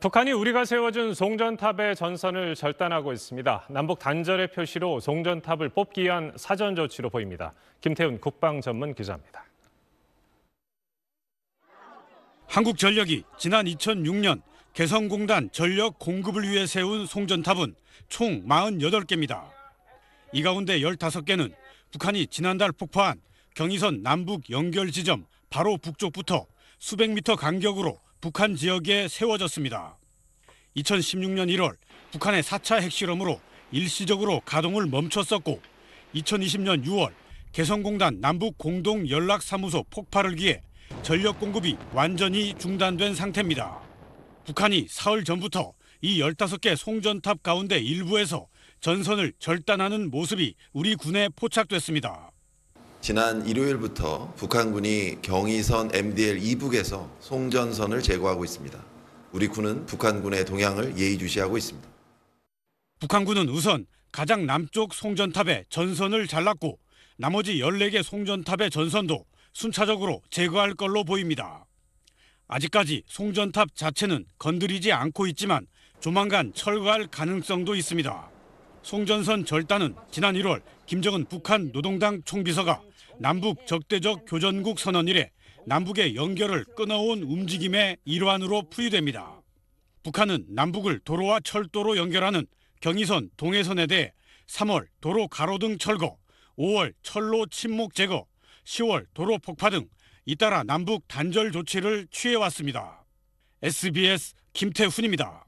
북한이 우리가 세워준 송전탑의 전선을 절단하고 있습니다. 남북 단절의 표시로 송전탑을 뽑기 위한 사전 조치로 보입니다. 김태훈 국방 전문 기자입니다. 한국전력이 지난 2006년 개성공단 전력 공급을 위해 세운 송전탑은 총 48개입니다. 이 가운데 15개는 북한이 지난달 폭파한 경의선 남북 연결 지점 바로 북쪽부터 수백 미터 간격으로 북한 지역에 세워졌습니다. 2016년 1월 북한의 4차 핵실험으로 일시적으로 가동을 멈췄었고 2020년 6월 개성공단 남북 공동 연락 사무소 폭발을 기해 전력 공급이 완전히 중단된 상태입니다. 북한이 사흘 전부터 이 15개 송전탑 가운데 일부에서 전선을 절단하는 모습이 우리 군에 포착됐습니다. 지난 일요일부터 북한군이 경의선 MDL 2북에서 송전선을 제거하고 있습니다. 우리 군은 북한군의 동향을 예의주시하고 있습니다. 북한군은 우선 가장 남쪽 송전탑의 전선을 잘랐고 나머지 14개 송전탑의 전선도 순차적으로 제거할 걸로 보입니다. 아직까지 송전탑 자체는 건드리지 않고 있지만 조만간 철거할 가능성도 있습니다. 송전선 절단은 지난 1월 김정은 북한 노동당 총비서가 남북 적대적 교전국 선언 이래 남북의 연결을 끊어온 움직임의 일환으로 풀이됩니다. 북한은 남북을 도로와 철도로 연결하는 경의선 동해선에 대해 3월 도로 가로등 철거, 5월 철로 침목 제거, 10월 도로 폭파 등 잇따라 남북 단절 조치를 취해왔습니다. SBS 김태훈입니다.